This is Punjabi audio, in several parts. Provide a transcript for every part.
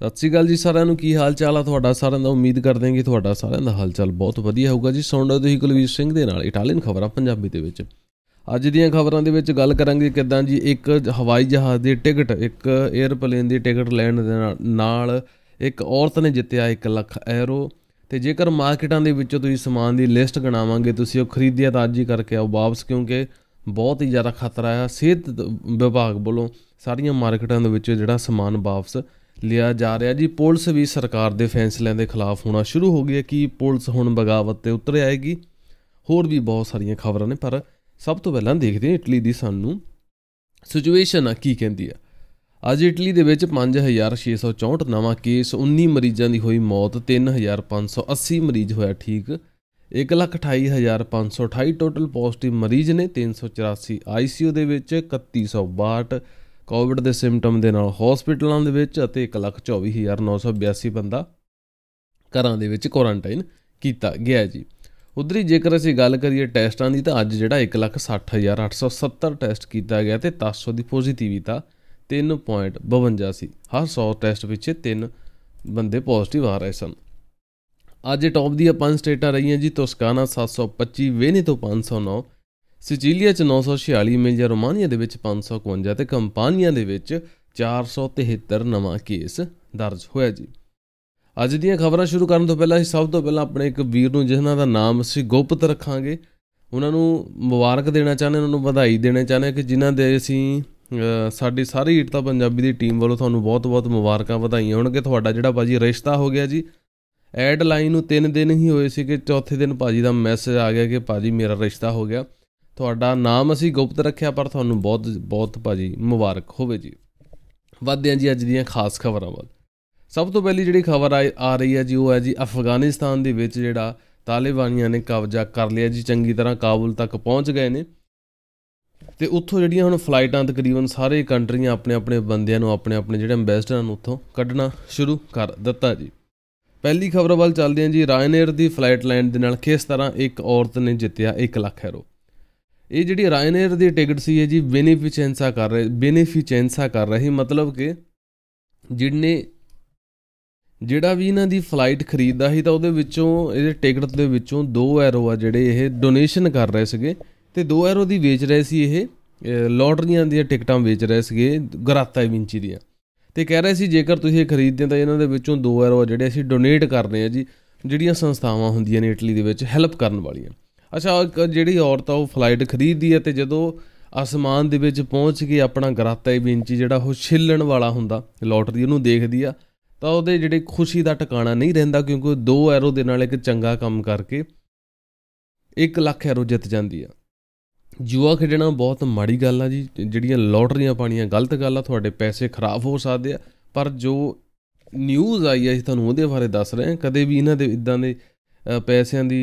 ਸਤਿ ਸ੍ਰੀ ਅਕਾਲ ਜੀ ਸਾਰਿਆਂ ਨੂੰ ਕੀ ਹਾਲ ਚਾਲ ਆ ਤੁਹਾਡਾ ਸਾਰਿਆਂ ਦਾ ਉਮੀਦ ਕਰਦੇ ਹਾਂ ਕਿ ਤੁਹਾਡਾ ਸਾਰਿਆਂ ਦਾ ਹਾਲ ਚਾਲ ਬਹੁਤ ਵਧੀਆ ਹੋਊਗਾ ਜੀ ਸੁਣਦੇ ਤੁਸੀਂ ਕੁਲਵੀਰ ਸਿੰਘ ਦੇ ਨਾਲ ਇਟਾਲੀਅਨ ਖਬਰਾਂ ਪੰਜਾਬੀ ਦੇ ਵਿੱਚ ਅੱਜ ਦੀਆਂ ਖਬਰਾਂ ਦੇ ਵਿੱਚ ਗੱਲ ਕਰਾਂਗੇ ਕਿਦਾਂ ਜੀ ਇੱਕ ਹਵਾਈ ਜਹਾਜ਼ ਦੀ ਟਿਕਟ ਇੱਕ 에ਅਰਪਲੇਨ ਦੀ ਟਿਕਟ ਲੈਣ ਦੇ ਨਾਲ ਇੱਕ ਔਰਤ ਨੇ ਜਿੱਤਿਆ 1 ਲੱਖ ਐਰੋ ਤੇ ਜੇਕਰ ਮਾਰਕੀਟਾਂ ਦੇ ਵਿੱਚੋਂ ਤੁਸੀਂ ਸਮਾਨ ਦੀ ਲਿਸਟ ਗਣਾਵਾਂਗੇ ਤੁਸੀਂ ਉਹ ਖਰੀਦਿਆ ਤਾਂ ਅੱਜ ਹੀ ਕਰਕੇ ਆਓ ਵਾਪਸ ਕਿਉਂਕਿ ਬਹੁਤ ਹੀ ਜ਼ਿਆਦਾ ਖਤਰਾ ਹੈ ਸਿਹਤ ਵਿਭਾਗ ਵੱਲੋਂ ਸਾਰੀਆਂ ਮਾਰਕੀਟਾਂ ਦੇ ਵਿੱਚ ਜਿਹੜਾ ਸਮਾਨ ਵਾਪਸ ਲਿਆ ਜਾ ਰਿਹਾ ਜੀ ਪੁਲਿਸ ਵੀ ਸਰਕਾਰ ਦੇ ਫੈਸਲਿਆਂ ਦੇ ਖਿਲਾਫ ਹੋਣਾ ਸ਼ੁਰੂ ਹੋ ਗਈ ਹੈ ਕਿ ਪੁਲਿਸ ਹੁਣ ਬਗਾਵਤ ਤੇ ਉਤਰ ਆਏਗੀ ਹੋਰ ਵੀ ਬਹੁਤ ਸਾਰੀਆਂ ਖਬਰਾਂ ਨੇ ਪਰ ਸਭ ਤੋਂ ਪਹਿਲਾਂ ਦੇਖਦੇ ਹਾਂ ਇਟਲੀ ਦੀ ਸਾਨੂੰ ਸਿਚੁਏਸ਼ਨ ਆ ਕੀ ਕਹਿੰਦੀ ਆ ਅੱਜ ਇਟਲੀ ਦੇ ਵਿੱਚ 5664 ਨਵਾਂ ਕੇਸ 19 ਮਰੀਜ਼ਾਂ ਦੀ ਹੋਈ ਮੌਤ 3580 ਮਰੀਜ਼ ਹੋਇਆ ਠੀਕ 128528 ਟੋਟਲ ਪੋਜ਼ਿਟਿਵ ਮਰੀਜ਼ ਨੇ 384 ਆਈਸੀਯੂ ਦੇ ਵਿੱਚ 3162 ਕੋਵਿਡ ਦੇ ਸਿੰਪਟਮ ਦੇ ਨਾਲ ਹਸਪੀਟਲਾਂ ਦੇ ਵਿੱਚ ਅਤੇ 124982 ਬੰਦਾ ਘਰਾਂ ਦੇ ਵਿੱਚ ਕੁਆਰੰਟਾਈਨ ਕੀਤਾ ਗਿਆ ਜੀ ਉਧਰ ਹੀ ਜੇਕਰ ਅਸੀਂ ਗੱਲ ਕਰੀਏ ਟੈਸਟਾਂ ਦੀ ਤਾਂ ਅੱਜ ਜਿਹੜਾ 160870 ਟੈਸਟ ਕੀਤਾ ਗਿਆ ਤੇ 700 ਦੀ ਪੋਜ਼ਿਟਿਵਿਤਾ 3.52 ਸੀ ਹਰ 100 ਟੈਸਟ ਵਿੱਚ 3 ਬੰਦੇ ਪੋਜ਼ਿਟਿਵ ਆ ਰਹੇ ਸਨ ਅੱਜ ਟੌਪ ਦੀਆਂ ਪੰਜ ਸਟੇਟਾਂ ਰਹੀਆਂ ਜੀ ਤੁਸਕਾਨਾ 725 ਵੇਨੇ ਤੋਂ 509 ਸਿਚੀਲੀਆ ਚ 946 ਮਿਲ ਜਾਂ ਰੋਮਾਨੀਆ ਦੇ ਵਿੱਚ 551 ਤੇ ਕੰਪਾਨੀਆ ਦੇ ਵਿੱਚ 473 ਨਵਾਂ ਕੇਸ ਦਰਜ ਹੋਇਆ ਜੀ ਅੱਜ ਦੀਆਂ ਖਬਰਾਂ ਸ਼ੁਰੂ ਕਰਨ ਤੋਂ ਪਹਿਲਾਂ ਅਸੀਂ ਸਭ ਤੋਂ ਪਹਿਲਾਂ ਆਪਣੇ ਇੱਕ ਵੀਰ ਨੂੰ ਜਿਨ੍ਹਾਂ ਦਾ ਨਾਮ ਅਸੀਂ ਗੁਪਤ ਰੱਖਾਂਗੇ ਉਹਨਾਂ ਨੂੰ ਮੁਬਾਰਕ ਦੇਣਾ ਚਾਹੁੰਦੇ ਉਹਨਾਂ ਨੂੰ ਵਧਾਈ ਦੇਣਾ ਚਾਹੁੰਦੇ ਕਿ ਜਿਨ੍ਹਾਂ ਦੇ ਅਸੀਂ ਸਾਡੀ ਸਾਰੀ ਇਟਤਾ ਪੰਜਾਬੀ ਦੀ ਟੀਮ ਵੱਲੋਂ ਤੁਹਾਨੂੰ ਬਹੁਤ-ਬਹੁਤ ਮੁਬਾਰਕਾਂ ਵਧਾਈਆਂ ਹੋਣਗੇ ਤੁਹਾਡਾ ਜਿਹੜਾ ਬਾਜੀ ਰਿਸ਼ਤਾ ਹੋ ਗਿਆ ਜੀ ਐਡ ਲਾਈਨ ਨੂੰ 3 ਦਿਨ ਹੀ ਹੋਏ ਸੀ ਕਿ ਚੌਥੇ ਦਿਨ ਬਾਜੀ ਦਾ ਮੈਸੇਜ ਆ ਗਿਆ ਕਿ ਬਾਜੀ ਮੇਰਾ ਰਿਸ਼ਤਾ ਹੋ ਗਿਆ ਤੁਹਾਡਾ ਨਾਮ ਅਸੀਂ ਗੁਪਤ ਰੱਖਿਆ ਪਰ ਤੁਹਾਨੂੰ ਬਹੁਤ ਬਹੁਤ ਭਾਜੀ ਮੁਬਾਰਕ ਹੋਵੇ ਜੀ ਵਾਦਦੇ ਆ ਜੀ ਅੱਜ ਦੀਆਂ ਖਾਸ ਖਬਰਾਂ ਵੱਲ ਸਭ ਤੋਂ ਪਹਿਲੀ ਜਿਹੜੀ ਖਬਰ ਆ ਰਹੀ ਹੈ ਜੀ ਉਹ ਹੈ ਜੀ ਅਫਗਾਨਿਸਤਾਨ ਦੇ ਵਿੱਚ ਜਿਹੜਾ ਤਾਲਿਬਾਨੀਆਂ ਨੇ ਕਬਜ਼ਾ ਕਰ ਲਿਆ ਜੀ ਚੰਗੀ ਤਰ੍ਹਾਂ ਕਾਬੁਲ ਤੱਕ ਪਹੁੰਚ ਗਏ ਨੇ ਤੇ ਉੱਥੋਂ ਜਿਹੜੀਆਂ ਹੁਣ ਫਲਾਈਟਾਂ ਤਕਰੀਬਨ ਸਾਰੇ ਕੰਟਰੀਆਂ ਆਪਣੇ ਆਪਣੇ ਬੰਦਿਆਂ ਨੂੰ ਆਪਣੇ ਆਪਣੇ ਜਿਹੜੇ ਐਮਬੈਸਡਰਾਂ ਨੂੰ ਉੱਥੋਂ ਕੱਢਣਾ ਸ਼ੁਰੂ ਕਰ ਦਿੱਤਾ ਜੀ ਪਹਿਲੀ ਖਬਰ ਵੱਲ ਚੱਲਦੇ ਹਾਂ ਜੀ ਰਾਇਨੇਅਰ ਦੀ ਫਲਾਈਟ ਲੈਂਡ ਦੇ ਨਾਲ ਕਿਸ ਤਰ੍ਹਾਂ ਇੱਕ ਔਰਤ ਨੇ ਜਿੱਤਿਆ 1 ਲੱਖ ਯੂਰੋ ਇਹ ਜਿਹੜੀ ਰਾਇਨੇਅਰ ਦੀ ਟਿਕਟ ਸੀ ਇਹ ਜੀ ਬੈਨੀਫਿਸ਼ੈਂਸਾ ਕਰ ਰਹੇ ਬੈਨੀਫਿਸ਼ੈਂਸਾ ਕਰ ਰਹੀ ਮਤਲਬ ਕਿ ਜਿਹਨੇ ਜਿਹੜਾ ਵੀ ਇਹਨਾਂ ਦੀ ਫਲਾਈਟ ਖਰੀਦਦਾ ਸੀ ਤਾਂ ਉਹਦੇ ਵਿੱਚੋਂ ਇਹਦੇ ਟਿਕਟ ਦੇ ਵਿੱਚੋਂ 2 ਐਰੋ ਆ ਜਿਹੜੇ ਇਹ ਡੋਨੇਸ਼ਨ ਕਰ ਰਹੇ ਸੀਗੇ ਤੇ 2 ਐਰੋ ਦੀ ਵੇਚ ਰਹੇ ਸੀ ਇਹ ਲੋਟਰੀਆਂ ਦੀਆਂ ਟਿਕਟਾਂ ਵੇਚ ਰਹੇ ਸੀਗੇ ਗਰਾਤਾ ਵਿੰਚੀ ਦੀਆਂ ਤੇ ਕਹਿ ਰਹੇ ਸੀ ਜੇਕਰ ਤੁਸੀਂ ਇਹ ਖਰੀਦਦੇ ਤਾਂ ਇਹਨਾਂ ਦੇ ਵਿੱਚੋਂ 2 ਐਰੋ ਜਿਹੜੇ ਅਸੀਂ ਡੋਨੇਟ ਕਰਨੇ ਆ ਜੀ ਜਿਹੜੀਆਂ ਸੰਸਥਾਵਾਂ ਹੁੰਦੀਆਂ ਨੇ ਇਟਲੀ ਦੇ ਵਿੱਚ ਹੈਲਪ ਕਰਨ ਵਾਲੀਆਂ ਅੱਛਾ ਜਿਹੜੀ ਔਰਤ ਆ ਉਹ ਫਲਾਈਟ ਖਰੀਦਦੀ ਹੈ ਤੇ ਜਦੋਂ ਅਸਮਾਨ ਦੇ ਵਿੱਚ ਪਹੁੰਚ ਕੇ ਆਪਣਾ ਗਰਾਤਾ ਹੀ ਵਿੰਚੀ ਜਿਹੜਾ ਉਹ ਛਿੱਲਣ ਵਾਲਾ ਹੁੰਦਾ ਲੋਟਰੀ ਉਹਨੂੰ ਦੇਖਦੀ ਆ ਤਾਂ ਉਹਦੇ ਜਿਹੜੇ ਖੁਸ਼ੀ ਦਾ ਟਿਕਾਣਾ ਨਹੀਂ ਰਹਿੰਦਾ ਕਿਉਂਕਿ ਦੋ ਐਰੋ ਦੇ ਨਾਲ ਇੱਕ ਚੰਗਾ ਕੰਮ ਕਰਕੇ 1 ਲੱਖ ਐਰੋ ਜਿੱਤ ਜਾਂਦੀ ਆ ਜੂਆ ਖੇਡਣਾ ਬਹੁਤ ਮਾੜੀ ਗੱਲ ਆ ਜੀ ਜਿਹੜੀਆਂ ਲੋਟਰੀਆਂ ਪਾਣੀਆਂ ਗਲਤ ਗੱਲ ਆ ਤੁਹਾਡੇ ਪੈਸੇ ਖਰਾਬ ਹੋ ਸਕਦੇ ਆ ਪਰ ਜੋ ਨਿਊਜ਼ ਆਈ ਜੀ ਤੁਹਾਨੂੰ ਉਹਦੇ ਬਾਰੇ ਦੱਸ ਰਹੇ ਆ ਕਦੇ ਵੀ ਇਹਨਾਂ ਦੇ ਇਦਾਂ ਦੇ ਪੈਸਿਆਂ ਦੀ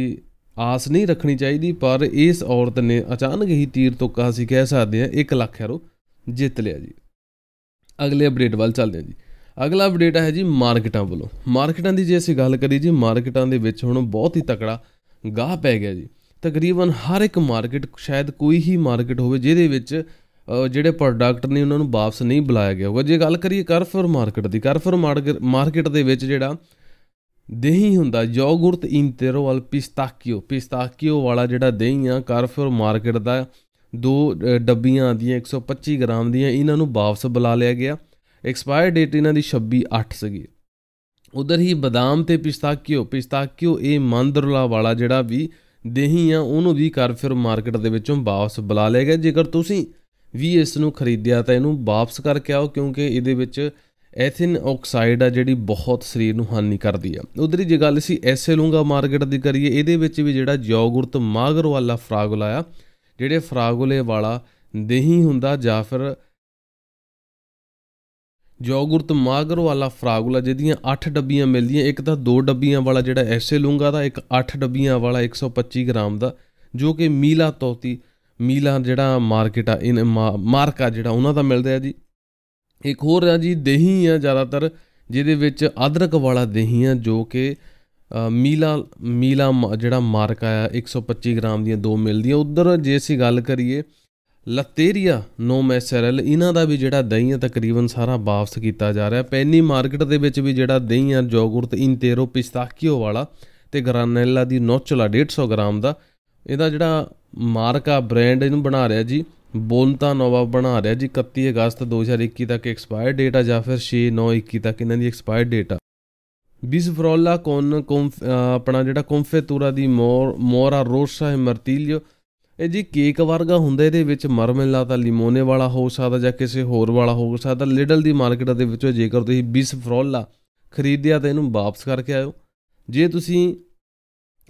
ਆਸ ਨਹੀਂ ਰੱਖਣੀ ਚਾਹੀਦੀ ਪਰ ਇਸ ਔਰਤ ਨੇ ਅਚਾਨਕ ਹੀ ਤੀਰ ਤੋਂ ਕਹਾ ਸੀ ਕਹਿ ਸਕਦੇ ਆ 1 ਲੱਖ ਯਾਰੋ ਜਿੱਤ ਲਿਆ ਜੀ ਅਗਲੇ ਅਪਡੇਟ ਵੱਲ ਚੱਲਦੇ ਆ ਜੀ ਅਗਲਾ ਅਪਡੇਟ ਹੈ ਜੀ ਮਾਰਕੀਟਾਂ ਵੱਲੋਂ ਮਾਰਕੀਟਾਂ ਦੀ ਜੇ ਅਸੀਂ ਗੱਲ ਕਰੀ ਜੀ ਮਾਰਕੀਟਾਂ ਦੇ ਵਿੱਚ ਹੁਣ ਬਹੁਤ ਹੀ ਤਕੜਾ ਗਾਹ ਪੈ ਗਿਆ ਜੀ ਤਕਰੀਬਨ ਹਰ ਇੱਕ ਮਾਰਕੀਟ ਸ਼ਾਇਦ ਕੋਈ ਹੀ ਮਾਰਕੀਟ ਹੋਵੇ ਜਿਹਦੇ ਵਿੱਚ ਜਿਹੜੇ ਪ੍ਰੋਡਕਟ ਨੇ ਉਹਨਾਂ ਨੂੰ ਵਾਪਸ ਨਹੀਂ ਬੁਲਾਇਆ ਗਿਆ ਹੋਗਾ ਜੇ ਗੱਲ ਕਰੀਏ ਕਰਫਰ ਮਾਰਕੀਟ ਦੀ ਕਰਫਰ ਮਾਰਕੀਟ ਦੇ ਵਿੱਚ ਜਿਹੜਾ ਦਹੀਂ ਹੁੰਦਾ ਯੋਗੁਰਟ ਵਾਲ ਪਿਸਤਾਕੀਓ ਪਿਸਤਾਕੀਓ ਵਾਲਾ ਜਿਹੜਾ ਦਹੀਂ ਆ ਕਾਰਫੋਰ ਮਾਰਕੀਟ ਦਾ ਦੋ ਡੱਬੀਆਂ ਆਦੀਆਂ 125 ਗ੍ਰਾਮ ਦੀਆਂ ਇਹਨਾਂ ਨੂੰ ਵਾਪਸ ਬੁਲਾ ਲਿਆ ਗਿਆ ਐਕਸਪਾਇਰ ਡੇਟ ਇਹਨਾਂ ਦੀ 26 8 ਸੀਗੀ ਉਧਰ ਹੀ ਬਦਾਮ ਤੇ ਪਿਸਤਾਕੀਓ ਪਿਸਤਾਕੀਓ ਇਹ ਮੰਦਰਲਾ ਵਾਲਾ ਜਿਹੜਾ ਵੀ ਦਹੀਂ ਆ ਉਹਨੂੰ ਵੀ ਕਾਰਫੋਰ ਮਾਰਕੀਟ ਦੇ ਵਿੱਚੋਂ ਵਾਪਸ ਬੁਲਾ ਲਿਆ ਗਿਆ ਜੇਕਰ ਤੁਸੀਂ ਵੀ ਇਸ ਨੂੰ ਖਰੀਦਿਆ ਤਾਂ ਇਹਨੂੰ ਵਾਪਸ ਕਰਕੇ ਆਓ ਕਿਉਂਕਿ ਇਹਦੇ ਵਿੱਚ ਐਥਿਨ ਆਕਸਾਈਡ ਆ ਜਿਹੜੀ ਬਹੁਤ ਸਰੀਰ ਨੂੰ ਹਾਨੀ ਕਰਦੀ ਆ ਉਧਰ ਜੇ ਗੱਲ ਸੀ ਐਸੇ ਲੂੰਗਾ ਮਾਰਕੀਟ ਦੀ ਕਰੀਏ ਇਹਦੇ ਵਿੱਚ ਵੀ ਜਿਹੜਾ ਜੋਗੁਰਤ ਮਾਗਰ ਵਾਲਾ ਫਰਾਗੋਲਾ ਆ ਜਿਹੜੇ ਫਰਾਗੋਲੇ ਵਾਲਾ ਦਹੀਂ ਹੁੰਦਾ ਜਾਂ ਫਿਰ ਜੋਗੁਰਤ ਮਾਗਰ ਵਾਲਾ ਫਰਾਗੋਲਾ ਜਿਹਦੀਆਂ 8 ਡੱਬੀਆਂ ਮਿਲਦੀਆਂ ਇੱਕ ਤਾਂ 2 ਡੱਬੀਆਂ ਵਾਲਾ ਜਿਹੜਾ ਐਸੇ ਲੂੰਗਾ ਦਾ ਇੱਕ 8 ਡੱਬੀਆਂ ਵਾਲਾ 125 ਗ੍ਰਾਮ ਦਾ ਜੋ ਕਿ ਮੀਲਾ ਤੋਤੀ ਮੀਲਾ ਜਿਹੜਾ ਮਾਰਕੀਟ ਆ ਇਨ ਮਾਰਕਾ ਜਿਹੜਾ ਉਹਨਾਂ ਦਾ ਮਿਲਦਾ ਹੈ ਜੀ ਇੱਕ ਹੋਰ ਹੈ ਜੀ ਦਹੀਂ ਆ ਜ਼ਿਆਦਾਤਰ ਜਿਹਦੇ ਵਿੱਚ ਅਦਰਕ ਵਾਲਾ ਦਹੀਂ ਆ ਜੋ ਕਿ ਮੀਲਾ ਮੀਲਾ ਜਿਹੜਾ ਮਾਰਕ ਆ 125 ਗ੍ਰਾਮ ਦੀਆਂ ਦੋ ਮਿਲਦੀਆਂ ਉਧਰ ਜੇ ਅਸੀਂ ਗੱਲ ਕਰੀਏ ਲਤੇਰੀਆ ਨੋ ਮੈਸਰਲ ਇਹਨਾਂ ਦਾ ਵੀ ਜਿਹੜਾ ਦਹੀਂ ਆ ਤਕਰੀਬਨ ਸਾਰਾ ਵਾਪਸ ਕੀਤਾ ਜਾ ਰਿਹਾ ਪੈਨੀ ਮਾਰਕੀਟ ਦੇ ਵਿੱਚ ਵੀ ਜਿਹੜਾ ਦਹੀਂ ਆ ਜੋਗੁਰਤ ਇੰਤੇਰੋ ਪਿਸਤਾਕੀਓ ਵਾਲਾ ਤੇ ਗ੍ਰਾਨੈਲਾ ਦੀ ਨੋਚਲਾ 150 ਗ੍ਰਾਮ ਦਾ ਇਹਦਾ ਜਿਹੜਾ ਮਾਰਕਾ ਬ੍ਰਾਂਡ ਇਹਨੂੰ ਬਣਾ ਰਿਹਾ ਜੀ ਬੋਲਤਾ ਨਵਾਬ ਬਣਾ ਰਿਹਾ ਜੀ 31 ਅਗਸਤ 2021 ਤੱਕ ਐਕਸਪਾਇਰ ਡੇਟ ਆ ਜਾਂ ਫਿਰ 6/9/21 ਤੱਕ ਇਹਨਾਂ ਦੀ ਐਕਸਪਾਇਰ ਡੇਟ ਆ ਬਿਸਫਰੋਲਾ ਕੋਨ ਆਪਣਾ ਜਿਹੜਾ ਕੰਫੇਤੂਰਾ ਦੀ ਮੋਰ ਮੋਰਾ ਰੋਸਾ ਮਰਤੀਲਿਓ ਇਹ ਜੀ ਕੇਕ ਵਰਗਾ ਹੁੰਦਾ ਇਹਦੇ ਵਿੱਚ ਮਰਮੇਲਾ ਦਾ ਲਿਮੋਨੇ ਵਾਲਾ ਹੋ ਸਕਦਾ ਜਾਂ ਕਿਸੇ ਹੋਰ ਵਾਲਾ ਹੋ ਸਕਦਾ ਲਿਡਲ ਦੀ ਮਾਰਕੀਟ ਦੇ ਵਿੱਚੋਂ ਜੇਕਰ ਤੁਸੀਂ 20 ਫਰੋਲਾ ਖਰੀਦਿਆ ਤਾਂ ਇਹਨੂੰ ਵਾਪਸ ਕਰਕੇ ਆਇਓ ਜੇ ਤੁਸੀਂ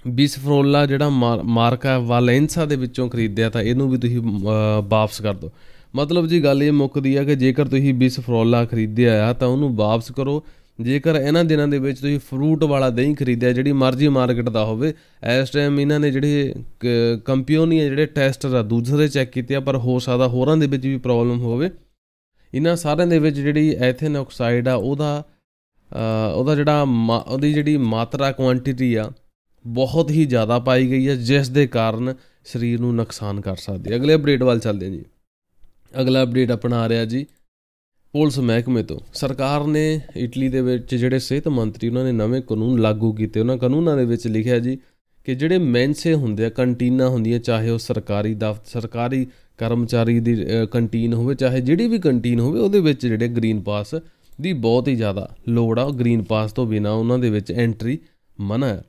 ਬਿਸਫਰੋਲਾ ਜਿਹੜਾ ਮਾਰਕਾ ਵਾਲੈਂਸਾ ਦੇ ਵਿੱਚੋਂ ਖਰੀਦਿਆ ਤਾਂ ਇਹਨੂੰ ਵੀ ਤੁਸੀਂ ਵਾਪਸ ਕਰ ਦਿਓ ਮਤਲਬ ਜੀ ਗੱਲ ਇਹ ਮੁੱਕਦੀ ਆ ਕਿ ਜੇਕਰ ਤੁਸੀਂ ਬਿਸਫਰੋਲਾ ਖਰੀਦਿਆ ਆ ਤਾਂ ਉਹਨੂੰ ਵਾਪਸ ਕਰੋ ਜੇਕਰ ਇਹਨਾਂ ਦਿਨਾਂ ਦੇ ਵਿੱਚ ਤੁਸੀਂ ਫਰੂਟ ਵਾਲਾ ਦਹੀਂ ਖਰੀਦਿਆ ਜਿਹੜੀ ਮਰਜ਼ੀ ਮਾਰਕੀਟ ਦਾ ਹੋਵੇ ਇਸ ਟਾਈਮ ਇਹਨਾਂ ਨੇ ਜਿਹੜੇ ਕੰਪਿਊਨੀ ਆ ਜਿਹੜੇ ਟੈਸਟਰ ਆ ਦੂਸਰੇ ਚੈੱਕ ਕੀਤੇ ਆ ਪਰ ਹੋ ਸਕਦਾ ਹੋਰਾਂ ਦੇ ਵਿੱਚ ਵੀ ਪ੍ਰੋਬਲਮ ਹੋਵੇ ਇਹਨਾਂ ਸਾਰਿਆਂ ਦੇ ਵਿੱਚ ਜਿਹੜੀ ਐਥੇਨ ਆਕਸਾਈਡ ਆ ਉਹਦਾ ਉਹਦਾ ਜਿਹੜਾ ਉਹਦੀ ਜਿਹੜੀ ਮਾਤਰਾ ਕੁਆਂਟੀਟੀ ਆ ਬਹੁਤ ਹੀ ਜ਼ਿਆਦਾ ਪਾਈ ਗਈ ਹੈ ਜਿਸ ਦੇ ਕਾਰਨ ਸਰੀਰ ਨੂੰ ਨੁਕਸਾਨ ਕਰ ਸਕਦੀ ਹੈ ਅਗਲੇ ਅਪਡੇਟ ਵੱਲ ਚੱਲਦੇ ਹਾਂ ਜੀ ਅਗਲਾ ਅਪਡੇਟ ਆਪਣਾ ਆ ਰਿਹਾ ਜੀ ਪੁਲਿਸ ਮਹਿਕਮੇ ਤੋਂ ਸਰਕਾਰ ਨੇ ਇਟਲੀ ਦੇ ਵਿੱਚ ਜਿਹੜੇ ਸਿਹਤ ਮੰਤਰੀ ਉਹਨਾਂ ਨੇ ਨਵੇਂ ਕਾਨੂੰਨ ਲਾਗੂ ਕੀਤੇ ਉਹਨਾਂ ਕਾਨੂੰਨਾਂ ਦੇ ਵਿੱਚ ਲਿਖਿਆ ਜੀ ਕਿ ਜਿਹੜੇ ਮੈਂਸੇ ਹੁੰਦੇ ਆ ਕੰਟੀਨਾ ਹੁੰਦੀਆਂ ਚਾਹੇ ਉਹ ਸਰਕਾਰੀ ਦਫ਼ਤਰ ਸਰਕਾਰੀ ਕਰਮਚਾਰੀ ਦੀ ਕੰਟੀਨ ਹੋਵੇ ਚਾਹੇ ਜਿਹੜੀ ਵੀ ਕੰਟੀਨ ਹੋਵੇ ਉਹਦੇ ਵਿੱਚ ਜਿਹੜੇ ਗ੍ਰੀਨ ਪਾਸ ਦੀ ਬਹੁਤ ਹੀ ਜ਼ਿਆਦਾ ਲੋੜ ਆ ਗ੍ਰੀਨ ਪਾਸ ਤੋਂ ਬਿਨਾ ਉਹਨਾਂ ਦੇ ਵਿੱਚ ਐਂਟਰੀ ਮਨਾ ਹੈ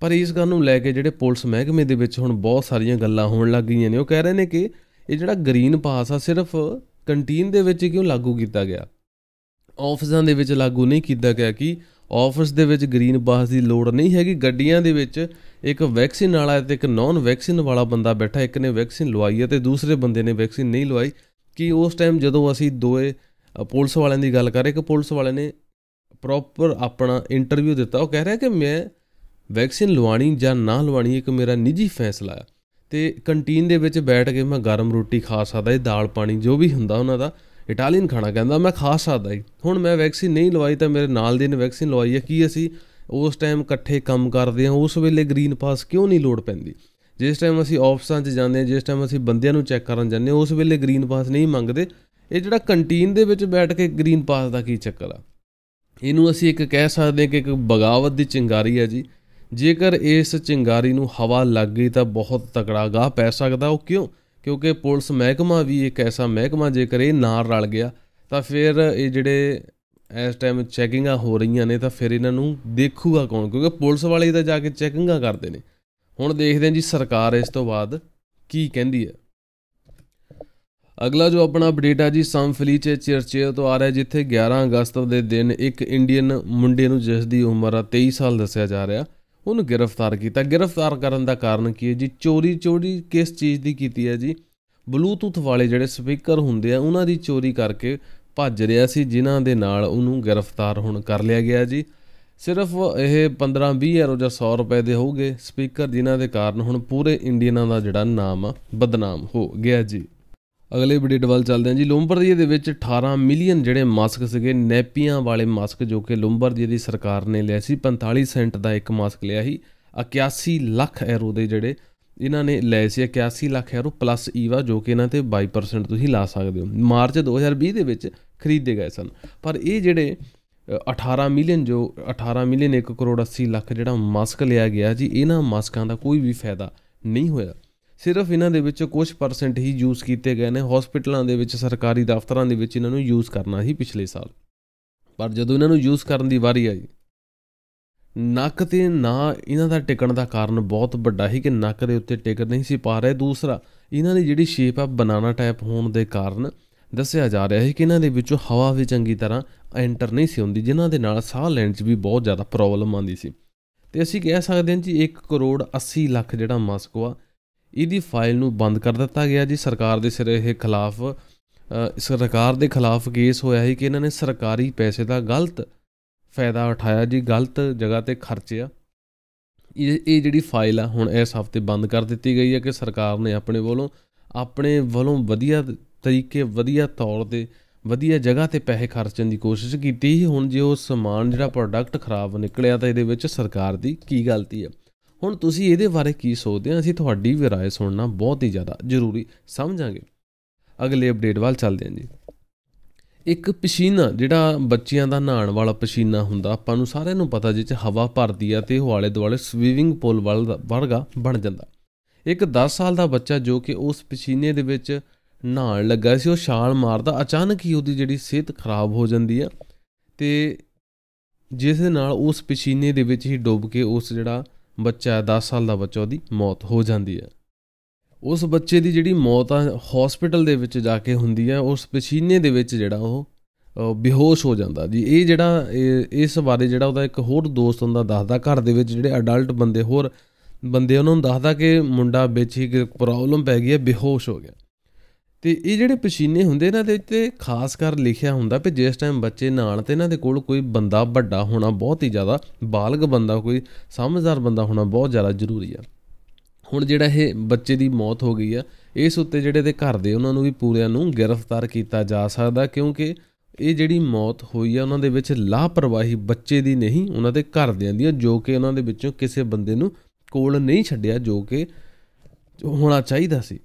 ਪਰ ਇਸ ਗੱਲ ਨੂੰ ਲੈ ਕੇ ਜਿਹੜੇ ਪੁਲਿਸ ਮਹਿਕਮੇ ਦੇ ਵਿੱਚ ਹੁਣ ਬਹੁਤ ਸਾਰੀਆਂ ਗੱਲਾਂ ਹੋਣ ਲੱਗ ਗਈਆਂ ਨੇ ਉਹ ਕਹਿ ਰਹੇ ਨੇ ਕਿ ਇਹ ਜਿਹੜਾ ਗ੍ਰੀਨ ਪਾਸ ਆ ਸਿਰਫ ਕੰਟੀਨ ਦੇ ਵਿੱਚ ਕਿਉਂ ਲਾਗੂ ਕੀਤਾ ਗਿਆ ਆਫਿਸਾਂ ਦੇ ਵਿੱਚ ਲਾਗੂ ਨਹੀਂ ਕੀਤਾ ਗਿਆ ਕਿ ਆਫਿਸ ਦੇ ਵਿੱਚ ਗ੍ਰੀਨ ਪਾਸ ਦੀ ਲੋੜ ਨਹੀਂ ਹੈਗੀ ਗੱਡੀਆਂ ਦੇ ਵਿੱਚ ਇੱਕ ਵੈਕਸੀਨ ਵਾਲਾ ਤੇ ਇੱਕ ਨਾਨ ਵੈਕਸੀਨ ਵਾਲਾ ਬੰਦਾ ਬੈਠਾ ਇੱਕ ਨੇ ਵੈਕਸੀਨ ਲਵਾਈ ਹੈ ਤੇ ਦੂਸਰੇ ਬੰਦੇ ਨੇ ਵੈਕਸੀਨ ਨਹੀਂ ਲਵਾਈ ਕਿ ਉਸ ਟਾਈਮ ਜਦੋਂ ਅਸੀਂ ਦੋਏ ਪੁਲਿਸ ਵਾਲਿਆਂ ਦੀ ਗੱਲ ਕਰ ਰਹੇ ਕਿ ਪੁਲਿਸ ਵਾਲੇ ਨੇ ਪ੍ਰੋਪਰ ਆਪਣਾ ਇੰਟਰਵਿਊ ਦਿੱਤਾ ਉਹ ਕਹਿ ਰਿਹਾ ਕਿ ਮੈਂ ਵੈਕਸੀਨ ਲਵਾਣੀ ਜਾਂ ਨਾ ਲਵਾਣੀ ਇੱਕ ਮੇਰਾ ਨਿੱਜੀ ਫੈਸਲਾ ਹੈ ਤੇ ਕੰਟੀਨ ਦੇ ਵਿੱਚ ਬੈਠ ਕੇ ਮੈਂ ਗਰਮ ਰੋਟੀ ਖਾ ਸਕਦਾ ਇਹ ਦਾਲ ਪਾਣੀ ਜੋ ਵੀ ਹੁੰਦਾ ਉਹਨਾਂ ਦਾ ਇਟਾਲੀਅਨ ਖਾਣਾ ਕਹਿੰਦਾ ਮੈਂ ਖਾ ਸਕਦਾ ਹਾਂ ਹੁਣ ਮੈਂ ਵੈਕਸੀਨ ਨਹੀਂ ਲਵਾਈ ਤਾਂ ਮੇਰੇ ਨਾਲ ਦੇ ਨੇ ਵੈਕਸੀਨ ਲਵਾਈ ਹੈ ਕੀ ਅਸੀਂ ਉਸ ਟਾਈਮ ਇਕੱਠੇ ਕੰਮ ਕਰਦੇ ਹਾਂ ਉਸ ਵੇਲੇ ਗ੍ਰੀਨ ਪਾਸ ਕਿਉਂ ਨਹੀਂ ਲੋੜ ਪੈਂਦੀ ਜਿਸ ਟਾਈਮ ਅਸੀਂ ਆਫਿਸਾਂ 'ਚ ਜਾਂਦੇ ਹਾਂ ਜਿਸ ਟਾਈਮ ਅਸੀਂ ਬੰਦਿਆਂ ਨੂੰ ਚੈੱਕ ਕਰਨ ਜਾਂਦੇ ਹਾਂ ਉਸ ਵੇਲੇ ਗ੍ਰੀਨ ਪਾਸ ਨਹੀਂ ਮੰਗਦੇ ਇਹ ਜਿਹੜਾ ਕੰਟੀਨ ਦੇ ਵਿੱਚ ਬੈਠ ਕੇ ਗ੍ਰੀਨ ਪਾਸ ਦਾ ਕੀ ਚੱਕਰ ਆ ਇਹਨੂੰ ਅਸੀਂ ਇੱਕ ਕਹਿ ਸਕਦੇ ਕਿ ਇੱਕ ਬਗਾਵਤ ਦੀ ਚਿੰਗਾਰੀ ਹੈ ਜੀ ਜੇਕਰ ਇਸ ਚਿੰਗਾਰੀ ਨੂੰ ਹਵਾ ਲੱਗ ਗਈ ਤਾਂ ਬਹੁਤ ਤਕੜਾ ਗਾਹ ਪੈ ਸਕਦਾ ਉਹ ਕਿਉਂ ਕਿਉਂਕਿ ਪੁਲਿਸ ਮਹਿਕਮਾ ਵੀ ਇੱਕ ਐਸਾ ਮਹਿਕਮਾ ਜੇਕਰ ਇਹ ਨਾਲ ਰਲ ਗਿਆ ਤਾਂ ਫਿਰ ਇਹ ਜਿਹੜੇ ਇਸ ਟਾਈਮ ਚੈਕਿੰਗਾਂ ਹੋ ਰਹੀਆਂ ਨੇ ਤਾਂ ਫਿਰ ਇਹਨਾਂ ਨੂੰ ਦੇਖੂਗਾ ਕੌਣ ਕਿਉਂਕਿ ਪੁਲਿਸ ਵਾਲੇ ਤਾਂ ਜਾ ਕੇ ਚੈਕਿੰਗਾਂ ਕਰਦੇ ਨੇ ਹੁਣ ਦੇਖਦੇ ਹਾਂ ਜੀ ਸਰਕਾਰ ਇਸ ਤੋਂ ਬਾਅਦ ਕੀ ਕਹਿੰਦੀ ਹੈ ਅਗਲਾ ਜੋ ਆਪਣਾ ਅਪਡੇਟ ਆ ਜੀ ਸਮ ਚ ਚਰਚੇ ਤੋਂ ਆ ਰਿਹਾ ਜਿੱਥੇ 11 ਅਗਸਤ ਦੇ ਦਿਨ ਇੱਕ ਇੰਡੀਅਨ ਮੁੰਡੇ ਨੂੰ ਜਿਸ ਦੀ ਉਮਰ ਆ 23 ਸਾਲ ਦੱਸਿਆ ਜਾ ਰਿਹਾ ਉਹਨੂੰ ਗ੍ਰਿਫਤਾਰ ਕੀਤਾ ਗ੍ਰਿਫਤਾਰ ਕਰਨ ਦਾ ਕਾਰਨ ਕੀ ਹੈ ਜੀ ਚੋਰੀ ਚੋਰੀ ਕਿਸ ਚੀਜ਼ ਦੀ ਕੀਤੀ ਹੈ ਜੀ ਬਲੂਟੁੱਥ ਵਾਲੇ ਜਿਹੜੇ ਸਪੀਕਰ ਹੁੰਦੇ ਆ ਉਹਨਾਂ ਦੀ ਚੋਰੀ ਕਰਕੇ ਭੱਜ ਰਿਹਾ ਸੀ ਜਿਨ੍ਹਾਂ ਦੇ ਨਾਲ ਉਹਨੂੰ ਗ੍ਰਿਫਤਾਰ ਹੁਣ ਕਰ ਲਿਆ ਗਿਆ ਜੀ ਸਿਰਫ ਇਹ 15 20 ਯੂਰੋ ਜਾਂ 100 ਰੁਪਏ ਦੇ ਹੋਊਗੇ ਸਪੀਕਰ ਜਿਨ੍ਹਾਂ ਦੇ ਕਾਰਨ ਹੁਣ ਪੂਰੇ ਇੰਡੀਅਨਾਂ ਦਾ ਜਿਹੜਾ ਨਾਮ ਬਦਨਾਮ ਹੋ ਗਿਆ ਜੀ ਅਗਲੇ ਅਪਡੇਟ ਵੱਲ ਚੱਲਦੇ ਹਾਂ ਜੀ ਲੂੰਬਰਦੀਏ ਦੇ ਵਿੱਚ 18 ਮਿਲੀਅਨ ਜਿਹੜੇ ਮਾਸਕ ਸੀਗੇ ਨੈਪੀਆਂ ਵਾਲੇ ਮਾਸਕ ਜੋ ਕਿ ਲੂੰਬਰਦੀਏ ਦੀ ਸਰਕਾਰ ਨੇ ਲਿਆ ਸੀ 45 ਸੈਂਟ ਦਾ ਇੱਕ ਮਾਸਕ ਲਿਆ ਸੀ 81 ਲੱਖ ਐਰੋ ਦੇ ਜਿਹੜੇ ਇਹਨਾਂ ਨੇ ਲਏ ਸੀ 81 ਲੱਖ ਐਰੋ ਪਲੱਸ ਈਵਾ ਜੋ ਕਿ ਇਹਨਾਂ ਤੇ 22% ਤੁਸੀਂ ਲਾ ਸਕਦੇ ਹੋ ਮਾਰਚ 2020 ਦੇ ਵਿੱਚ ਖਰੀਦੇ ਗਏ ਸਨ ਪਰ ਇਹ ਜਿਹੜੇ 18 ਮਿਲੀਅਨ ਜੋ 18 ਮਿਲੀਅਨ 1 ਕਰੋੜ 80 ਲੱਖ ਜਿਹੜਾ ਮਾਸਕ ਲਿਆ ਗਿਆ ਜੀ ਇਹਨਾਂ ਮਾਸਕਾਂ ਦਾ ਕੋਈ ਵੀ ਫਾਇਦਾ ਨਹੀਂ ਹੋਇਆ ਸਿਰਫ ਇਹਨਾਂ ਦੇ ਵਿੱਚੋਂ ਕੁਝ ਪਰਸੈਂਟ ਹੀ ਯੂਜ਼ ਕੀਤੇ ਗਏ ਨੇ ਹਸਪੀਟਲਾਂ ਦੇ ਵਿੱਚ ਸਰਕਾਰੀ ਦਫ਼ਤਰਾਂ ਦੇ ਵਿੱਚ ਇਹਨਾਂ ਨੂੰ ਯੂਜ਼ ਕਰਨਾ ਸੀ ਪਿਛਲੇ ਸਾਲ ਪਰ ਜਦੋਂ ਇਹਨਾਂ ਨੂੰ ਯੂਜ਼ ਕਰਨ ਦੀ ਵਾਰੀ ਆਈ ਨੱਕ ਤੇ ਨਾ ਇਹਨਾਂ ਦਾ ਟਿਕਣ ਦਾ ਕਾਰਨ ਬਹੁਤ ਵੱਡਾ ਸੀ ਕਿ ਨੱਕ ਦੇ ਉੱਤੇ ਟਿਕ ਨਹੀਂ ਸੀ ਪਾ ਰਹੇ ਦੂਸਰਾ ਇਹਨਾਂ ਦੀ ਜਿਹੜੀ ਸ਼ੇਪ ਆ ਬਨਾਨਾ ਟਾਈਪ ਹੋਣ ਦੇ ਕਾਰਨ ਦੱਸਿਆ ਜਾ ਰਿਹਾ ਹੈ ਕਿ ਇਹਨਾਂ ਦੇ ਵਿੱਚੋਂ ਹਵਾ ਵੀ ਚੰਗੀ ਤਰ੍ਹਾਂ ਐਂਟਰ ਨਹੀਂ ਸੀ ਹੁੰਦੀ ਜਿਨ੍ਹਾਂ ਦੇ ਨਾਲ ਸਾਹ ਲੈਣ 'ਚ ਵੀ ਬਹੁਤ ਜ਼ਿਆਦਾ ਪ੍ਰੋਬਲਮ ਆਉਂਦੀ ਸੀ ਤੇ ਅਸੀਂ ਕਹਿ ਸਕਦੇ ਹਾਂ ਜੀ 1 ਕਰੋੜ 80 ਲੱਖ ਜਿਹੜਾ ਮਾਸਕਵਾ ਇਹਦੀ ਫਾਈਲ ਨੂੰ ਬੰਦ ਕਰ ਦਿੱਤਾ ਗਿਆ ਜੀ ਸਰਕਾਰ ਦੇ ਸਿਰ ਇਹ ਖਿਲਾਫ ਸਰਕਾਰ ਦੇ ਖਿਲਾਫ ਕੇਸ ਹੋਇਆ ਹੈ ਕਿ ਇਹਨਾਂ ਨੇ ਸਰਕਾਰੀ ਪੈਸੇ ਦਾ ਗਲਤ ਫਾਇਦਾ ਉਠਾਇਆ ਜੀ ਗਲਤ ਜਗ੍ਹਾ ਤੇ ਖਰਚਿਆ ਇਹ ਇਹ ਜਿਹੜੀ ਫਾਈਲ ਆ ਹੁਣ ਇਸ ਹਫਤੇ ਬੰਦ ਕਰ ਦਿੱਤੀ ਗਈ ਹੈ ਕਿ ਸਰਕਾਰ ਨੇ ਆਪਣੇ ਵੱਲੋਂ ਆਪਣੇ ਵੱਲੋਂ ਵਧੀਆ ਤਰੀਕੇ ਵਧੀਆ ਤੌਰ ਤੇ ਵਧੀਆ ਜਗ੍ਹਾ ਤੇ ਪੈਸੇ ਖਰਚਣ ਦੀ ਕੋਸ਼ਿਸ਼ ਕੀਤੀ ਹੁਣ ਜੇ ਉਹ ਸਮਾਨ ਜਿਹੜਾ ਪ੍ਰੋਡਕਟ ਖਰਾਬ ਨਿਕਲਿਆ ਤਾਂ ਇਹਦੇ ਵਿੱਚ ਸਰਕਾਰ ਦੀ ਕੀ ਗਲਤੀ ਹੈ ਹੁਣ ਤੁਸੀਂ ਇਹਦੇ ਬਾਰੇ ਕੀ ਸੋਚਦੇ ਹੋ ਅਸੀਂ ਤੁਹਾਡੀ ਵੀ رائے ਸੁਣਨਾ ਬਹੁਤ ਹੀ ਜ਼ਿਆਦਾ ਜ਼ਰੂਰੀ ਸਮਝਾਂਗੇ ਅਗਲੇ ਅਪਡੇਟ ਵੱਲ ਚੱਲਦੇ ਹਾਂ ਜੀ ਇੱਕ ਪਸੀਨਾ ਜਿਹੜਾ ਬੱਚਿਆਂ ਦਾ ਨਹਾਉਣ ਵਾਲਾ ਪਸੀਨਾ ਹੁੰਦਾ ਆਪਾਂ ਨੂੰ ਸਾਰਿਆਂ ਨੂੰ ਪਤਾ ਜਿੱਚ ਹਵਾ ਭਰਦੀ ਆ ਤੇ ਉਹ ਆਲੇ ਦੁਆਲੇ ਸਵੀਵਿੰਗ ਪੂਲ ਵਰਗਾ ਬਣ ਜਾਂਦਾ ਇੱਕ 10 ਸਾਲ ਦਾ ਬੱਚਾ ਜੋ ਕਿ ਉਸ ਪਸੀਨੇ ਦੇ ਵਿੱਚ ਨਹਾਣ ਲੱਗਾ ਸੀ ਉਹ ਛਾਲ ਮਾਰਦਾ ਅਚਾਨਕ ਹੀ ਉਹਦੀ ਜਿਹੜੀ ਸਿਹਤ ਖਰਾਬ ਹੋ ਜਾਂਦੀ ਆ ਤੇ ਜਿਸ ਦੇ ਨਾਲ ਉਸ ਪਸੀਨੇ ਦੇ ਵਿੱਚ ਹੀ ਡੁੱਬ ਕੇ ਉਸ ਜਿਹੜਾ ਬੱਚਾ 10 ਸਾਲ ਦਾ ਬੱਚਾ ਉਹਦੀ ਮੌਤ ਹੋ ਜਾਂਦੀ ਹੈ ਉਸ ਬੱਚੇ ਦੀ ਜਿਹੜੀ ਮੌਤ ਆ ਹਸਪੀਟਲ ਦੇ ਵਿੱਚ ਜਾ ਕੇ ਹੁੰਦੀ ਹੈ ਉਸ ਪਛੀਨੇ ਦੇ ਵਿੱਚ ਜਿਹੜਾ ਉਹ ਬੇਹੋਸ਼ ਹੋ ਜਾਂਦਾ ਜੀ ਇਹ ਜਿਹੜਾ ਇਸ ਬਾਰੇ ਜਿਹੜਾ ਉਹਦਾ ਇੱਕ ਹੋਰ ਦੋਸਤ ਹੁੰਦਾ ਦੱਸਦਾ ਘਰ ਦੇ ਵਿੱਚ ਜਿਹੜੇ ਅਡਲਟ ਬੰਦੇ ਹੋਰ ਬੰਦੇ ਉਹਨਾਂ ਨੂੰ ਦੱਸਦਾ ਕਿ ਮੁੰਡਾ ਵਿੱਚ ਹੀ ਪ੍ਰੋਬਲਮ ਪੈ ਗਈ ਹੈ ਬੇਹੋਸ਼ ਹੋ ਗਿਆ ਤੇ ਇਹ ਜਿਹੜੇ ਪਸੀਨੇ ਹੁੰਦੇ ਨਾ ਦੇ ਉੱਤੇ ਖਾਸ ਕਰ ਲਿਖਿਆ ਹੁੰਦਾ ਕਿ ਜਿਸ ਟਾਈਮ ਬੱਚੇ ਨਾਲ ਤੇ ਇਹਨਾਂ ਦੇ ਕੋਲ ਕੋਈ ਬੰਦਾ ਵੱਡਾ ਹੋਣਾ ਬਹੁਤ ਹੀ ਜ਼ਿਆਦਾ ਬਾਲਗ ਬੰਦਾ ਕੋਈ ਸਮਝਦਾਰ ਬੰਦਾ ਹੋਣਾ ਬਹੁਤ ਜ਼ਿਆਦਾ ਜ਼ਰੂਰੀ ਆ ਹੁਣ ਜਿਹੜਾ ਇਹ ਬੱਚੇ ਦੀ ਮੌਤ ਹੋ ਗਈ ਆ ਇਸ ਉੱਤੇ ਜਿਹੜੇ ਦੇ ਘਰ ਦੇ ਉਹਨਾਂ ਨੂੰ ਵੀ ਪੂਰਿਆਂ ਨੂੰ ਗ੍ਰਿਫਤਾਰ ਕੀਤਾ ਜਾ ਸਕਦਾ ਕਿਉਂਕਿ ਇਹ ਜਿਹੜੀ ਮੌਤ ਹੋਈ ਆ ਉਹਨਾਂ ਦੇ ਵਿੱਚ ਲਾਪਰਵਾਹੀ ਬੱਚੇ ਦੀ ਨਹੀਂ ਉਹਨਾਂ ਦੇ ਘਰਦਿਆਂ ਦੀ ਜੋ ਕਿ ਉਹਨਾਂ ਦੇ ਵਿੱਚੋਂ ਕਿਸੇ ਬੰਦੇ ਨੂੰ ਕੋਲ ਨਹੀਂ ਛੱਡਿਆ ਜੋ ਕਿ ਹੋਣਾ ਚਾਹੀਦਾ ਸੀ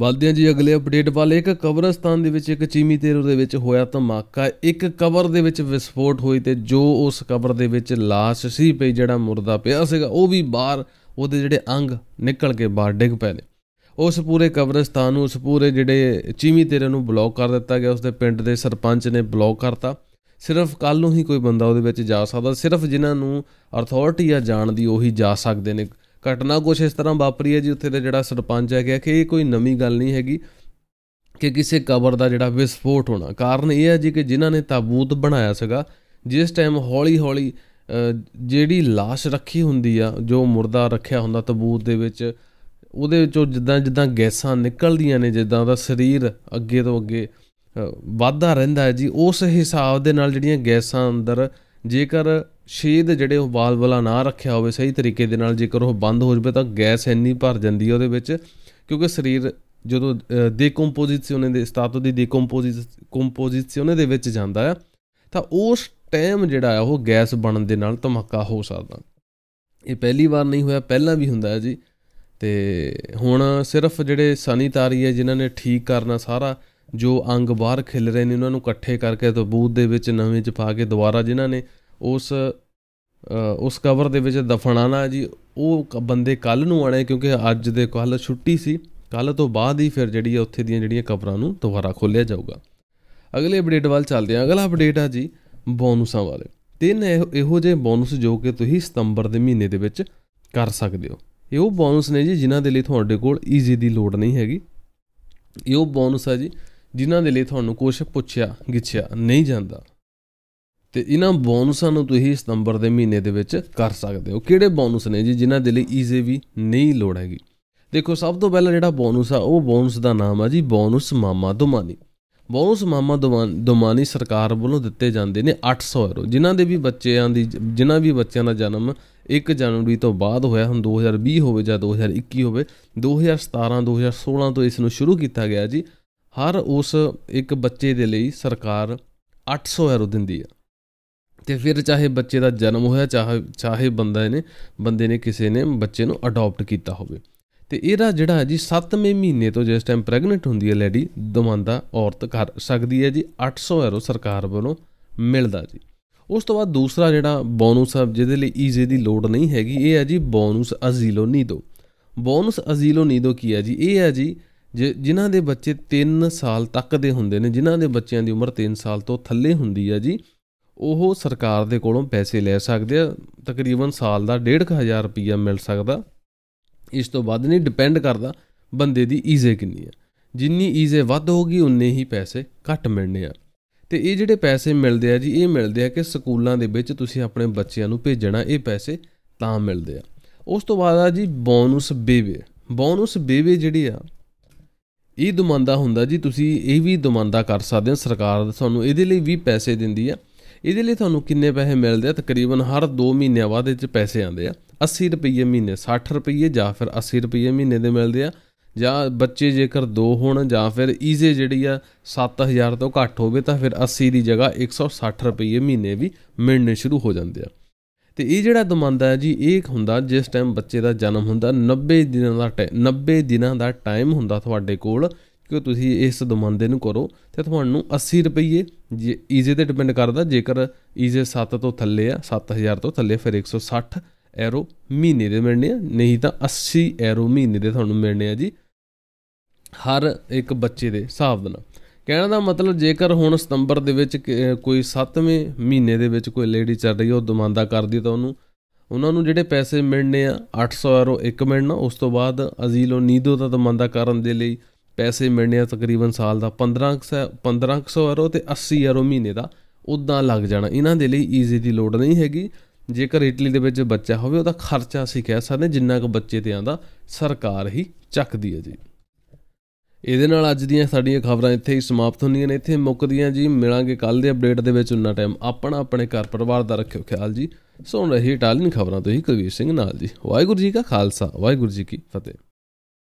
ਵਲਦਿਆਂ ਜੀ ਅਗਲੇ ਅਪਡੇਟ ਵੱਲ ਇੱਕ ਕਬਰਸਤਾਨ ਦੇ ਵਿੱਚ ਇੱਕ ਚੀਮੀ ਤੇਰੋ ਦੇ ਵਿੱਚ ਹੋਇਆ ਧਮਾਕਾ ਇੱਕ ਕਬਰ ਦੇ ਵਿੱਚ ਵਿਸਫੋਟ ਹੋਈ ਤੇ ਜੋ ਉਸ ਕਬਰ ਦੇ ਵਿੱਚ লাশ ਸੀ ਪਈ ਜਿਹੜਾ ਮੁਰਦਾ ਪਿਆ ਸੀਗਾ ਉਹ ਵੀ ਬਾਹਰ ਉਹਦੇ ਜਿਹੜੇ ਅੰਗ ਨਿਕਲ ਕੇ ਬਾਹਰ ਡਿੱਗ ਪਏ ਨੇ ਉਸ ਪੂਰੇ ਕਬਰਸਤਾਨ ਨੂੰ ਉਸ ਪੂਰੇ ਜਿਹੜੇ ਚੀਮੀ ਤੇਰੇ ਨੂੰ ਬਲੌਕ ਕਰ ਦਿੱਤਾ ਗਿਆ ਉਸ ਦੇ ਪਿੰਡ ਦੇ ਸਰਪੰਚ ਨੇ ਬਲੌਕ ਕਰਤਾ ਸਿਰਫ ਕੱਲ ਨੂੰ ਹੀ ਕੋਈ ਬੰਦਾ ਉਹਦੇ ਵਿੱਚ ਜਾ ਸਕਦਾ ਸਿਰਫ ਜਿਨ੍ਹਾਂ ਨੂੰ ਅਥਾਰਟੀ ਆ ਜਾਣਦੀ ਉਹੀ ਜਾ ਸਕਦੇ ਨੇ ਘਟਨਾ ਕੁਝ ਇਸ ਤਰ੍ਹਾਂ ਵਾਪਰੀ ਹੈ ਜੀ ਉੱਥੇ ਦਾ ਜਿਹੜਾ ਸਰਪੰਚ ਹੈ ਗਿਆ ਕਿ ਇਹ ਕੋਈ ਨਵੀਂ ਗੱਲ ਨਹੀਂ ਹੈਗੀ ਕਿ ਕਿਸੇ ਕਬਰ ਦਾ ਜਿਹੜਾ ਵਿਸਫੋਟ ਹੋਣਾ ਕਾਰਨ ਇਹ ਹੈ ਜੀ ਕਿ ਜਿਨ੍ਹਾਂ ਨੇ ਤਾਬੂਤ ਬਣਾਇਆ ਸੀਗਾ ਜਿਸ ਟਾਈਮ ਹੌਲੀ-ਹੌਲੀ ਜਿਹੜੀ লাশ ਰੱਖੀ ਹੁੰਦੀ ਆ ਜੋ ਮੁਰਦਾ ਰੱਖਿਆ ਹੁੰਦਾ ਤਾਬੂਤ ਦੇ ਵਿੱਚ ਉਹਦੇ ਵਿੱਚੋਂ ਜਿੱਦਾਂ ਜਿੱਦਾਂ ਗੈਸਾਂ ਨਿਕਲਦੀਆਂ ਨੇ ਜਿੱਦਾਂ ਉਹਦਾ ਸਰੀਰ ਅੱਗੇ ਤੋਂ ਅੱਗੇ ਵਾਧਾ ਰਹਿੰਦਾ ਹੈ ਜੀ ਉਸ ਹਿਸਾਬ ਦੇ ਨਾਲ ਜਿਹੜੀਆਂ ਗੈਸਾਂ ਅੰਦਰ ਜੇਕਰ ਛੇਦ ਜਿਹੜੇ ਉਹ ਵਾਲਵਲਾ ਨਾ ਰੱਖਿਆ ਹੋਵੇ ਸਹੀ ਤਰੀਕੇ ਦੇ ਨਾਲ ਜੇਕਰ ਉਹ ਬੰਦ ਹੋ ਜਵੇ ਤਾਂ ਗੈਸ ਇੰਨੀ ਭਰ ਜਾਂਦੀ ਹੈ ਉਹਦੇ ਵਿੱਚ ਕਿਉਂਕਿ ਸਰੀਰ ਜਦੋਂ ਡੀਕੰਪੋਜੀਸ਼ਨ ਦੇ ਸਟਾਤੋ ਦੀ ਡੀਕੰਪੋਜੀਸ਼ਨ ਦੇ ਵਿੱਚ ਜਾਂਦਾ ਹੈ ਤਾਂ ਉਸ ਟਾਈਮ ਜਿਹੜਾ ਹੈ ਉਹ ਗੈਸ ਬਣਨ ਦੇ ਨਾਲ ਧਮਾਕਾ ਹੋ ਸਕਦਾ ਇਹ ਪਹਿਲੀ ਵਾਰ ਨਹੀਂ ਹੋਇਆ ਪਹਿਲਾਂ ਵੀ ਹੁੰਦਾ ਹੈ ਜੀ ਤੇ ਹੁਣ ਸਿਰਫ ਜਿਹੜੇ ਸਨੀਤਾਰੀ ਹੈ ਜਿਨ੍ਹਾਂ ਨੇ ਠੀਕ ਕਰਨਾ ਸਾਰਾ ਜੋ ਅੰਗ ਬਾਹਰ ਖਿਲ ਰਹੇ ਨੇ ਉਹਨਾਂ ਨੂੰ ਇਕੱਠੇ ਕਰਕੇ ਤਬੂਤ ਦੇ ਵਿੱਚ ਨਵੇਂ ਚ ਪਾ ਕੇ ਦੁਬਾਰਾ ਜਿਨ੍ਹਾਂ ਨੇ ਉਸ ਉਸ ਕਵਰ ਦੇ ਵਿੱਚ ਦਫਨਾਣਾ ਜੀ ਉਹ ਬੰਦੇ ਕੱਲ ਨੂੰ ਆਣੇ ਕਿਉਂਕਿ ਅੱਜ ਦੇ ਕੱਲ ਛੁੱਟੀ ਸੀ ਕੱਲ ਤੋਂ ਬਾਅਦ ਹੀ ਫਿਰ ਜਿਹੜੀ ਉੱਥੇ ਦੀਆਂ ਜਿਹੜੀਆਂ ਕਬਰਾਂ ਨੂੰ ਦੁਬਾਰਾ ਖੋਲਿਆ ਜਾਊਗਾ ਅਗਲੇ ਅਪਡੇਟ ਵੱਲ ਚੱਲਦੇ ਹਾਂ ਅਗਲਾ ਅਪਡੇਟ ਆ ਜੀ ਬੋਨਸਾਂ ਵਾਲੇ ਤਿੰਨ ਇਹੋ ਜਿਹੇ ਬੋਨਸ ਜੋ ਕਿ ਤੁਸੀਂ ਸਤੰਬਰ ਦੇ ਮਹੀਨੇ ਦੇ ਵਿੱਚ ਕਰ ਸਕਦੇ ਹੋ ਇਹ ਉਹ ਬੋਨਸ ਨੇ ਜੀ ਜਿਨ੍ਹਾਂ ਦੇ ਲਈ ਤੁਹਾਡੇ ਕੋਲ ਈਜ਼ੀ ਦੀ ਲੋੜ ਨਹੀਂ ਹੈਗੀ ਇਹ ਉਹ ਬੋਨਸ ਆ ਜੀ ਜਿਨ੍ਹਾਂ ਦੇ ਲਈ ਤੁਹਾਨੂੰ ਕੁਝ ਪੁੱਛਿਆ ਗਿੱਛਿਆ ਨਹੀਂ ਜਾਂਦਾ ਤੇ ਇਹਨਾਂ ਬੋਨਸਾਂ ਨੂੰ ਤੁਸੀਂ ਸਤੰਬਰ ਦੇ ਮਹੀਨੇ ਦੇ ਵਿੱਚ ਕਰ ਸਕਦੇ ਹੋ ਕਿਹੜੇ ਬੋਨਸ ਨੇ ਜੀ ਜਿਨ੍ਹਾਂ ਦੇ ਲਈ ਈਜ਼ੀ ਵੀ ਨਹੀਂ ਲੋੜ ਹੈਗੀ ਦੇਖੋ ਸਭ ਤੋਂ ਪਹਿਲਾਂ ਜਿਹੜਾ ਬੋਨਸ ਆ ਉਹ ਬੋਨਸ ਦਾ ਨਾਮ ਆ ਜੀ ਬੋਨਸ ਮਾਮਾ ਦੁਮਾਨੀ ਬੋਨਸ ਮਾਮਾ ਦੁਮਾਨੀ ਸਰਕਾਰ ਵੱਲੋਂ ਦਿੱਤੇ ਜਾਂਦੇ ਨੇ 800 ਯੂਰੋ ਜਿਨ੍ਹਾਂ ਦੇ ਵੀ ਬੱਚਿਆਂ ਦੀ ਜਿਨ੍ਹਾਂ ਵੀ ਬੱਚਿਆਂ ਦਾ ਜਨਮ 1 ਜਨਵਰੀ ਤੋਂ ਬਾਅਦ ਹੋਇਆ ਹੁਣ 2020 ਹੋਵੇ ਜਾਂ 2021 ਹੋਵੇ 2017 2016 ਤੋਂ ਇਸ ਨੂੰ ਸ਼ੁਰੂ ਕੀਤਾ ਗਿਆ ਜੀ ਹਰ ਉਸ ਇੱਕ ਬੱਚੇ ਦੇ ਲਈ ਸਰਕਾਰ 800 ਯੂਰੋ ਦਿੰਦੀ ਆ ਤੇ ਫਿਰ ਚਾਹੇ ਬੱਚੇ ਦਾ ਜਨਮ ਹੋਇਆ ਚਾਹੇ ਚਾਹੇ ਬੰਦਾ ਨੇ ਬੰਦੇ ਨੇ ਕਿਸੇ ਨੇ ਬੱਚੇ ਨੂੰ ਅਡਾਪਟ ਕੀਤਾ ਹੋਵੇ ਤੇ ਇਹਦਾ ਜਿਹੜਾ ਹੈ ਜੀ 7ਵੇਂ ਮਹੀਨੇ ਤੋਂ ਜਿਸ ਟਾਈਮ ਪ੍ਰੈਗਨੈਂਟ ਹੁੰਦੀ ਹੈ ਲੇਡੀ ਦਮਾਂਦਾ ਔਰਤ ਕਰ ਸਕਦੀ ਹੈ ਜੀ 800 ਯੂਰੋ ਸਰਕਾਰ ਵੱਲੋਂ ਮਿਲਦਾ ਜੀ ਉਸ ਤੋਂ ਬਾਅਦ ਦੂਸਰਾ ਜਿਹੜਾ ਬੋਨਸ ਹੈ ਜਿਹਦੇ ਲਈ ਈਜ਼ੇ ਦੀ ਲੋੜ ਨਹੀਂ ਹੈਗੀ ਇਹ ਹੈ ਜੀ ਬੋਨਸ ਅਜ਼ੀਲੋ ਨੀਦੋ ਬੋਨਸ ਅਜ਼ੀਲੋ ਨੀਦੋ ਕੀ ਹੈ ਜੀ ਇਹ ਹੈ ਜੀ ਜਿਨ੍ਹਾਂ ਦੇ ਬੱਚੇ 3 ਸਾਲ ਤੱਕ ਦੇ ਹੁੰਦੇ ਨੇ ਜਿਨ੍ਹਾਂ ਦੇ ਬੱਚਿਆਂ ਦੀ ਉਮਰ 3 ਸਾਲ ਤੋਂ ਥੱਲੇ ਹੁੰਦੀ ਹੈ ਜੀ ਉਹ ਸਰਕਾਰ ਦੇ ਕੋਲੋਂ ਪੈਸੇ ਲੈ ਸਕਦੇ ਆ ਤਕਰੀਬਨ ਸਾਲ ਦਾ 1.5000 ਰੁਪਇਆ ਮਿਲ ਸਕਦਾ ਇਸ ਤੋਂ ਵੱਧ ਨਹੀਂ ਡਿਪੈਂਡ ਕਰਦਾ ਬੰਦੇ ਦੀ ਈਜ਼ੇ ਕਿੰਨੀ ਆ ਜਿੰਨੀ ਈਜ਼ੇ ਵੱਧ ਹੋਗੀ ਉਨੇ ਹੀ ਪੈਸੇ ਘੱਟ ਮਿਲਣੇ ਆ ਤੇ ਇਹ ਜਿਹੜੇ ਪੈਸੇ ਮਿਲਦੇ ਆ ਜੀ ਇਹ ਮਿਲਦੇ ਆ ਕਿ ਸਕੂਲਾਂ ਦੇ ਵਿੱਚ ਤੁਸੀਂ ਆਪਣੇ ਬੱਚਿਆਂ ਨੂੰ ਭੇਜਣਾ ਇਹ ਪੈਸੇ ਤਾਂ ਮਿਲਦੇ ਆ ਉਸ ਤੋਂ ਬਾਅਦ ਆ ਜੀ ਬੋਨਸ ਬੇਵੇ ਬੋਨਸ ਬੇਵੇ ਜਿਹੜੀ ਆ ਇਹ ਦਮੰਦਾ ਹੁੰਦਾ ਜੀ ਤੁਸੀਂ ਇਹ ਵੀ ਦਮੰਦਾ ਕਰ ਸਕਦੇ ਹੋ ਸਰਕਾਰ ਤੁਹਾਨੂੰ ਇਹਦੇ ਲਈ ਵੀ ਪੈਸੇ ਦਿੰਦੀ ਆ ਇਹਦੇ ਲਈ ਤੁਹਾਨੂੰ ਕਿੰਨੇ ਪੈਸੇ ਮਿਲਦੇ ਆ ਤਕਰੀਬਨ ਹਰ 2 ਮਹੀਨਿਆਂ ਬਾਅਦ ਇਹ ਚ ਪੈਸੇ ਆਉਂਦੇ ਆ 80 ਰੁਪਏ ਮਹੀਨੇ 60 ਰੁਪਏ ਜਾਂ ਫਿਰ 80 ਰੁਪਏ ਮਹੀਨੇ ਦੇ ਮਿਲਦੇ ਆ ਜਾਂ ਬੱਚੇ ਜੇਕਰ 2 ਹੋਣ ਜਾਂ ਫਿਰ ਈਜ਼ੇ ਜਿਹੜੀ ਆ 7000 ਤੋਂ ਘੱਟ ਹੋਵੇ ਤਾਂ ਫਿਰ 80 ਦੀ ਜਗ੍ਹਾ 160 ਰੁਪਏ ਮਹੀਨੇ ਵੀ ਮਿਲਣੇ ਸ਼ੁਰੂ ਹੋ ਜਾਂਦੇ ਆ ਤੇ ਇਹ ਜਿਹੜਾ ਦਮੰਦਾ ਹੈ ਜੀ ਇਹ ਹੁੰਦਾ ਜਿਸ ਟਾਈਮ ਬੱਚੇ ਦਾ ਜਨਮ ਹੁੰਦਾ 90 ਦਿਨਾਂ ਦਾ 90 ਦਿਨਾਂ ਦਾ ਟਾਈਮ ਹੁੰਦਾ ਤੁਹਾਡੇ ਕੋਲ ਕਿ ਤੁਸੀਂ ਇਸ ਦਮੰਦੇ ਨੂੰ ਕਰੋ ਤੇ ਤੁਹਾਨੂੰ 80 ਰੁਪਏ ਜੇ ਈਜ਼ੇ ਤੇ ਡਿਪੈਂਡ ਕਰਦਾ ਜੇਕਰ ਈਜ਼ੇ 7 ਤੋਂ ਥੱਲੇ ਆ 7000 ਤੋਂ ਥੱਲੇ ਫਿਰ 160 ਐਰੋ ਮਹੀਨੇ ਦੇ ਮਿਲਣੇ ਆ ਨਹੀਂ ਤਾਂ 80 ਐਰੋ ਮਹੀਨੇ ਦੇ ਤੁਹਾਨੂੰ ਮਿਲਣੇ ਆ ਜੀ ਹਰ ਇੱਕ ਬੱਚੇ ਦੇ ਹਿਸਾਬ ਦੇ ਨਾਲ ਕਹਿਣ ਦਾ ਮਤਲਬ ਜੇਕਰ ਹੁਣ ਸਤੰਬਰ ਦੇ ਵਿੱਚ ਕੋਈ 7ਵੇਂ ਮਹੀਨੇ ਦੇ ਵਿੱਚ ਕੋਈ ਲੇਡੀ ਚੱਲ ਰਹੀ ਹੈ ਉਹ ਦਮਾਨਦਾ ਕਰਦੀ ਤਾਂ ਉਹਨੂੰ ਉਹਨਾਂ ਨੂੰ ਜਿਹੜੇ ਪੈਸੇ ਮਿਲਣੇ ਆ 800 ਐਰੋ ਇੱਕ ਮਿਲਣਾ ਉਸ ਤੋਂ ਬਾਅਦ ਅਜ਼ੀਲੋ ਨੀਦੋ ਦਾ ਦਮਾਨਦਾ ਕਰਨ ਦੇ ਲਈ ਪੈਸੇ ਮਿਲਨੇ ਆ ਤਕਰੀਬਨ ਸਾਲ ਦਾ 1500 1500 ਯੂਰੋ ਤੇ 80 ਯੂਰੋ ਮਹੀਨੇ ਦਾ ਉਦਾਂ ਲੱਗ ਜਾਣਾ ਇਹਨਾਂ ਦੇ ਲਈ ਈਜ਼ੀ ਦੀ ਲੋੜ ਨਹੀਂ ਹੈਗੀ ਜੇਕਰ ਇਟਲੀ ਦੇ ਵਿੱਚ ਬੱਚਾ ਹੋਵੇ ਉਹਦਾ ਖਰਚਾ ਅਸੀਂ ਕਹਿ ਸਕਦੇ ਜਿੰਨਾ ਕੁ ਬੱਚੇ ਤੇ ਆਂਦਾ ਸਰਕਾਰ ਹੀ ਚੱਕਦੀ ਹੈ ਜੀ ਇਹਦੇ ਨਾਲ ਅੱਜ ਦੀਆਂ ਸਾਡੀਆਂ ਖਬਰਾਂ ਇੱਥੇ ਹੀ ਸਮਾਪਤ ਹੁੰਦੀਆਂ ਨੇ ਇੱਥੇ ਮੁੱਕਦੀਆਂ ਜੀ ਮਿਲਾਂਗੇ ਕੱਲ ਦੇ ਅਪਡੇਟ ਦੇ ਵਿੱਚ ਉਨਾ ਟਾਈਮ ਆਪਣਾ ਆਪਣੇ ਘਰ ਪਰਿਵਾਰ ਦਾ ਰੱਖਿਓ ਖਿਆਲ ਜੀ ਸੋਣ ਰਹੀ ਟਾਲਿੰਗ ਖਬਰਾਂ ਤੋਂ ਹੀ ਕਵੀਰ ਸਿੰਘ ਨਾਲ ਜੀ ਵਾਹਿਗੁਰੂ ਜੀ ਕਾ ਖਾਲਸਾ ਵਾਹਿਗੁਰੂ ਜੀ ਕੀ ਫਤਿਹ